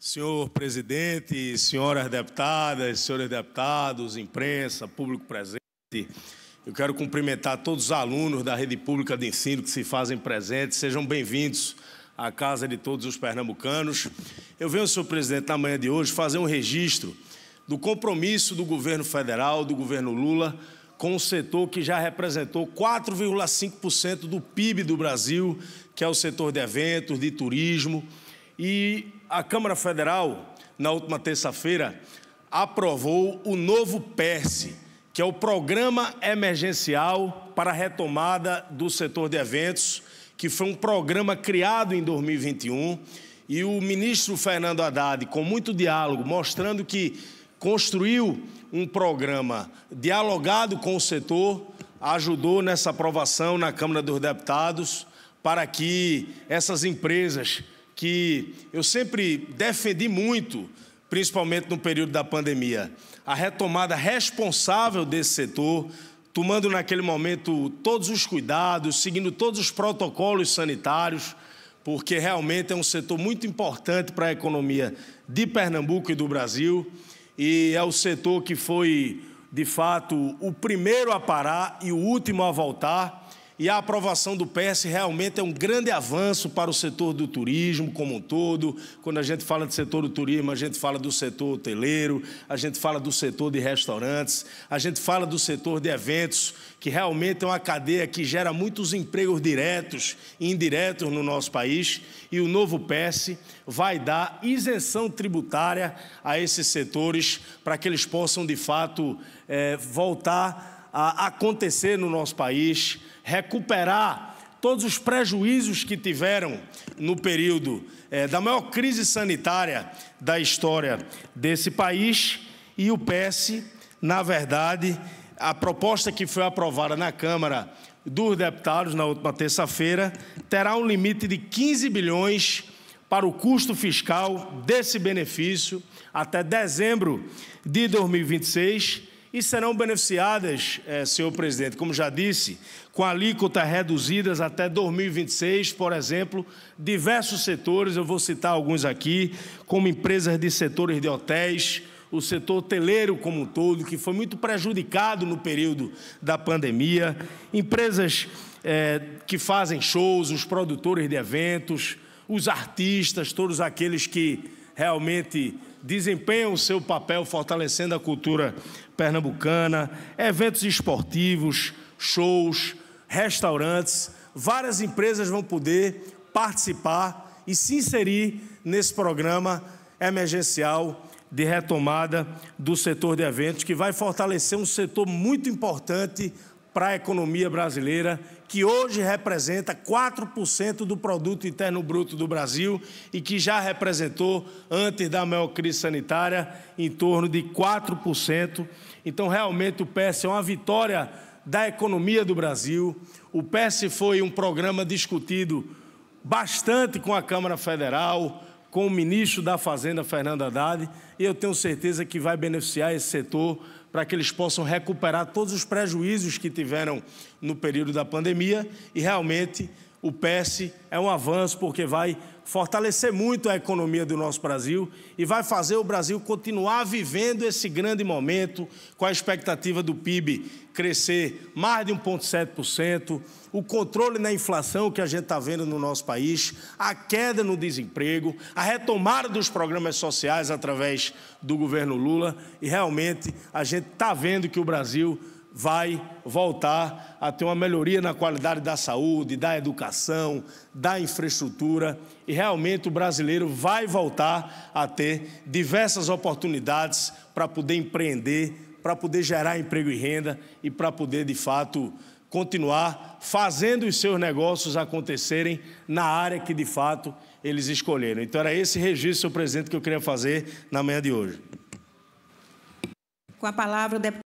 Senhor presidente, senhoras deputadas, senhores deputados, imprensa, público presente, eu quero cumprimentar todos os alunos da rede pública de ensino que se fazem presentes. Sejam bem-vindos à casa de todos os pernambucanos. Eu venho, senhor presidente, na manhã de hoje fazer um registro do compromisso do governo federal, do governo Lula, com um setor que já representou 4,5% do PIB do Brasil, que é o setor de eventos, de turismo. E a Câmara Federal, na última terça-feira, aprovou o novo PERSE, que é o Programa Emergencial para a Retomada do Setor de Eventos, que foi um programa criado em 2021. E o ministro Fernando Haddad, com muito diálogo, mostrando que construiu um programa dialogado com o setor, ajudou nessa aprovação na Câmara dos Deputados para que essas empresas que eu sempre defendi muito, principalmente no período da pandemia, a retomada responsável desse setor, tomando naquele momento todos os cuidados, seguindo todos os protocolos sanitários, porque realmente é um setor muito importante para a economia de Pernambuco e do Brasil, e é o setor que foi, de fato, o primeiro a parar e o último a voltar e a aprovação do PS realmente é um grande avanço para o setor do turismo como um todo. Quando a gente fala de setor do turismo, a gente fala do setor hoteleiro, a gente fala do setor de restaurantes, a gente fala do setor de eventos, que realmente é uma cadeia que gera muitos empregos diretos e indiretos no nosso país. E o novo PS vai dar isenção tributária a esses setores para que eles possam, de fato, é, voltar a acontecer no nosso país, recuperar todos os prejuízos que tiveram no período é, da maior crise sanitária da história desse país. E o PS, na verdade, a proposta que foi aprovada na Câmara dos Deputados na última terça-feira terá um limite de 15 bilhões para o custo fiscal desse benefício até dezembro de 2026 e serão beneficiadas, é, senhor presidente, como já disse, com alíquotas reduzidas até 2026, por exemplo, diversos setores, eu vou citar alguns aqui, como empresas de setores de hotéis, o setor hoteleiro como um todo, que foi muito prejudicado no período da pandemia, empresas é, que fazem shows, os produtores de eventos, os artistas, todos aqueles que realmente desempenham o seu papel fortalecendo a cultura pernambucana, eventos esportivos, shows, restaurantes. Várias empresas vão poder participar e se inserir nesse programa emergencial de retomada do setor de eventos, que vai fortalecer um setor muito importante para a economia brasileira, que hoje representa 4% do produto interno bruto do Brasil e que já representou antes da maior crise sanitária em torno de 4%. Então, realmente o PES é uma vitória da economia do Brasil. O PES foi um programa discutido bastante com a Câmara Federal, com o ministro da Fazenda, Fernando Haddad, e eu tenho certeza que vai beneficiar esse setor para que eles possam recuperar todos os prejuízos que tiveram no período da pandemia e realmente o PES é um avanço porque vai fortalecer muito a economia do nosso Brasil e vai fazer o Brasil continuar vivendo esse grande momento com a expectativa do PIB crescer mais de 1,7%, o controle na inflação que a gente está vendo no nosso país, a queda no desemprego, a retomada dos programas sociais através do governo Lula e realmente a gente está vendo que o Brasil vai voltar a ter uma melhoria na qualidade da saúde, da educação, da infraestrutura e realmente o brasileiro vai voltar a ter diversas oportunidades para poder empreender, para poder gerar emprego e renda e para poder de fato continuar fazendo os seus negócios acontecerem na área que de fato eles escolheram. Então era esse registro, senhor presidente, que eu queria fazer na manhã de hoje. Com a palavra o deputado